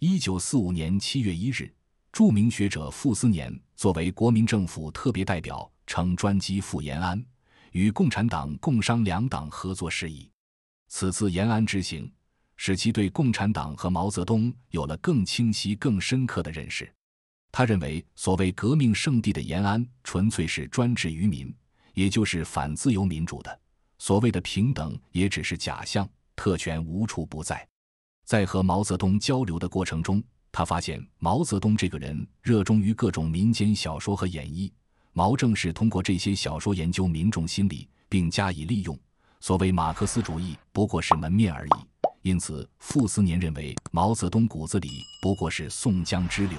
一九四五年七月一日，著名学者傅斯年作为国民政府特别代表乘专机赴延安，与共产党共商两党合作事宜。此次延安之行，使其对共产党和毛泽东有了更清晰、更深刻的认识。他认为，所谓革命圣地的延安，纯粹是专制于民，也就是反自由民主的。所谓的平等，也只是假象，特权无处不在。在和毛泽东交流的过程中，他发现毛泽东这个人热衷于各种民间小说和演绎。毛正是通过这些小说研究民众心理，并加以利用。所谓马克思主义不过是门面而已。因此，傅斯年认为毛泽东骨子里不过是宋江之流。